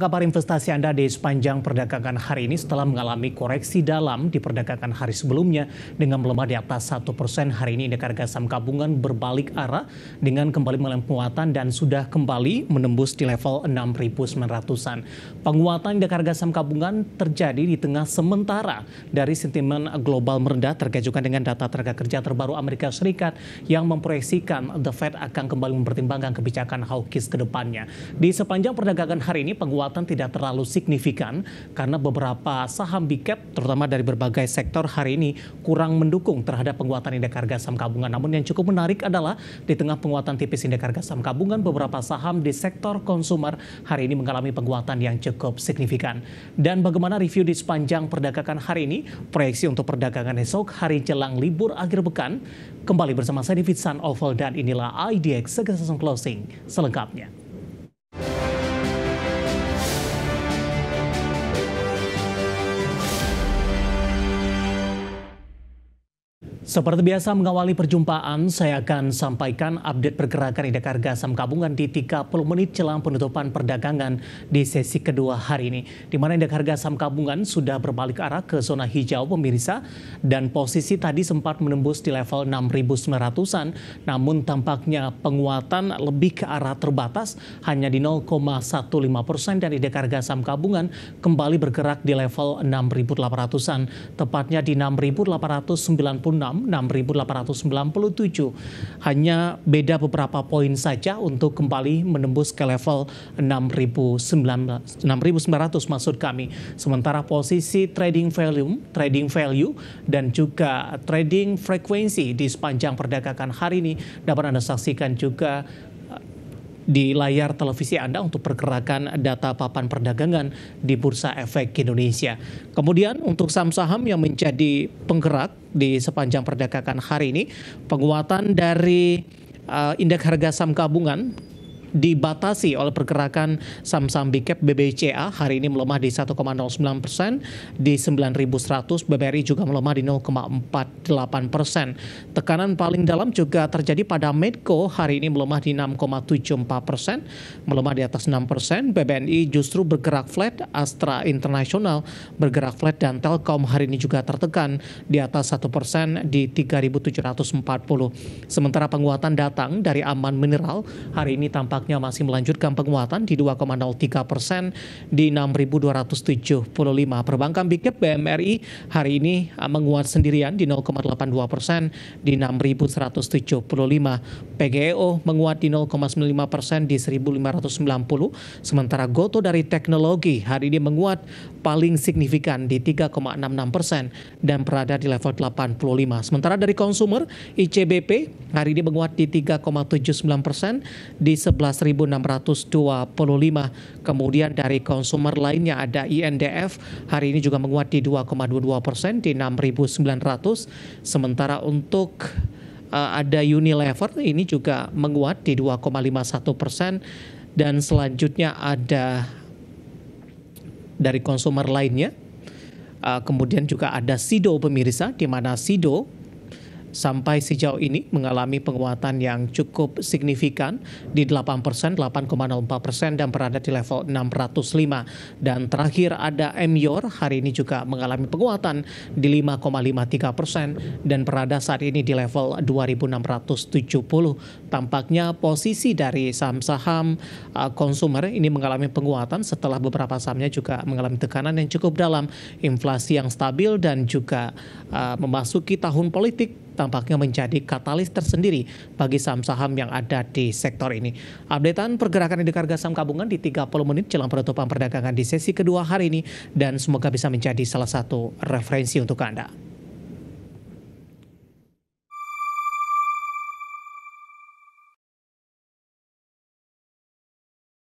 kabar investasi Anda di sepanjang perdagangan hari ini setelah mengalami koreksi dalam di perdagangan hari sebelumnya dengan melemah di atas satu persen hari ini indeks harga saham gabungan berbalik arah dengan kembali mengalami penguatan dan sudah kembali menembus di level 6.900-an. Penguatan indeks harga saham gabungan terjadi di tengah sementara dari sentimen global merendah terkait juga dengan data tenaga kerja terbaru Amerika Serikat yang memproyeksikan The Fed akan kembali mempertimbangkan kebijakan hawkish ke depannya. Di sepanjang perdagangan hari ini penguatan penguatan tidak terlalu signifikan karena beberapa saham big cap terutama dari berbagai sektor hari ini kurang mendukung terhadap penguatan indeks harga saham gabungan. Namun yang cukup menarik adalah di tengah penguatan tipis indeks harga saham gabungan beberapa saham di sektor konsumer hari ini mengalami penguatan yang cukup signifikan. Dan bagaimana review di sepanjang perdagangan hari ini? Proyeksi untuk perdagangan esok hari jelang libur akhir pekan. Kembali bersama saya di Vitsan Oval dan inilah IDX Segera Closing selengkapnya. Seperti biasa mengawali perjumpaan, saya akan sampaikan update pergerakan indeks harga saham gabungan di 30 menit jelang penutupan perdagangan di sesi kedua hari ini. Di mana indeks harga saham gabungan sudah berbalik arah ke zona hijau pemirsa dan posisi tadi sempat menembus di level 6.900-an namun tampaknya penguatan lebih ke arah terbatas hanya di 0,15 persen dan indeks harga saham gabungan kembali bergerak di level 6.800-an tepatnya di 6.896 6.897. Hanya beda beberapa poin saja untuk kembali menembus ke level 6.900 maksud kami. Sementara posisi trading volume, trading value dan juga trading frekuensi di sepanjang perdagangan hari ini dapat Anda saksikan juga di layar televisi Anda untuk pergerakan data papan perdagangan di Bursa Efek Indonesia. Kemudian untuk saham-saham yang menjadi penggerak di sepanjang perdagangan hari ini, penguatan dari uh, indeks harga saham gabungan dibatasi oleh pergerakan saham-saham big BBCA hari ini melemah di 1,09 persen di 9.100 BBRI juga melemah di 0,48 persen tekanan paling dalam juga terjadi pada Medco hari ini melemah di 6,74 persen melemah di atas 6 persen BBNI justru bergerak flat Astra International bergerak flat dan Telkom hari ini juga tertekan di atas 1 persen di 3.740 sementara penguatan datang dari Aman Mineral hari ini tampak pihaknya masih melanjutkan penguatan di 2,03 persen di 6.275. Perbankan Big Cap BMRI hari ini eh, menguat sendirian di 0,82 persen di 6.175. PGO e menguat di 0,95 persen di 1.590. Sementara Goto dari teknologi hari ini menguat paling signifikan di 3,66 persen dan berada di level 85. Sementara dari konsumer, ICBP hari ini menguat di 3,79 persen di 11 16.625. Kemudian dari konsumer lainnya ada INDF hari ini juga menguat di 2,22 persen di 6.900. Sementara untuk uh, ada Unilever ini juga menguat di 2,51 persen dan selanjutnya ada dari konsumer lainnya. Uh, kemudian juga ada Sido pemirsa, di mana Sido sampai sejauh ini mengalami penguatan yang cukup signifikan di 8 persen, 8,04 persen dan berada di level 605. Dan terakhir ada MYOR hari ini juga mengalami penguatan di 5,53 persen dan berada saat ini di level 2670. Tampaknya posisi dari saham-saham uh, konsumer -saham, uh, ini mengalami penguatan setelah beberapa sahamnya juga mengalami tekanan yang cukup dalam, inflasi yang stabil dan juga uh, memasuki tahun politik tampaknya menjadi katalis tersendiri bagi saham-saham yang ada di sektor ini. Updatean pergerakan indeks harga saham gabungan di 30 menit jelang penutupan perdagangan di sesi kedua hari ini dan semoga bisa menjadi salah satu referensi untuk Anda.